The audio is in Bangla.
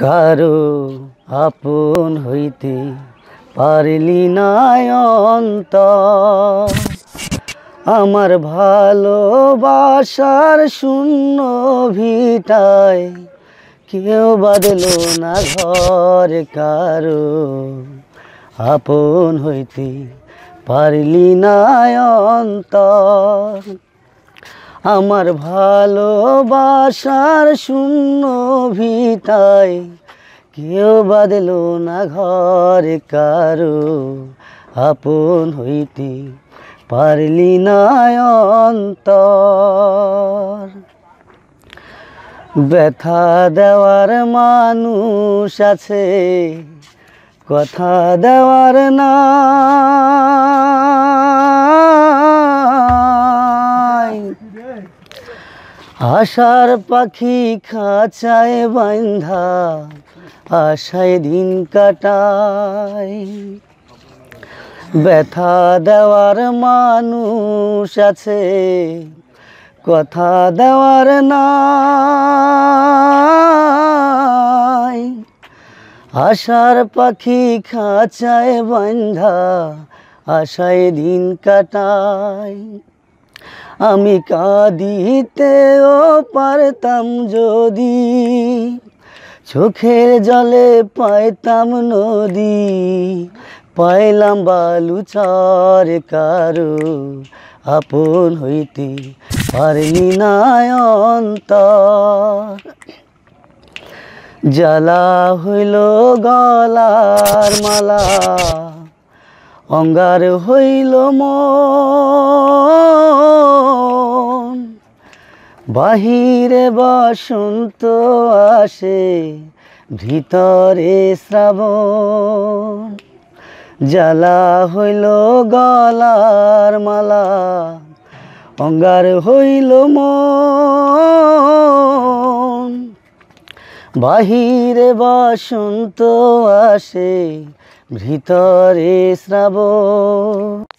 কারো আপন হইতে পারলি না অন্ত আমার ভালোবাসার শূন্য ভিটায় কেউ বাদল না ঘর কারো আপন হইতে পারলি না অন্তর আমার ভালোবাসার শূন্য ভিতায় কেউ বাদল না ঘর কারো আপন হইতে পারলি না ব্যথা দেওয়ার মানুষ আছে কথা দেওয়ার না আশার পাখি খাঁচায় বান্ধা আশায় দিন কাটায় ব্যথা দেওয়ার মানুষ আছে কথা দেওয়ার না আশার পাখি খাঁচায় বান্ধা আশায় দিন কাটায় আমি কাঁদিতেও পারতাম যদি চোখের জলে পাইতাম নদী পাইলাম বালু চর কারো আপন হইতে পারি নায়ন্ত জ্বালা হইল গলার মালা অঙ্গার হইল মন বাহিরে বসন্ত আসে ভিতরে শ্রাবণ জ্বালা হইল গলার মালা অঙ্গার হইল ম বাহিরে বসন্ত আসে ভিতরে শ্রাবণ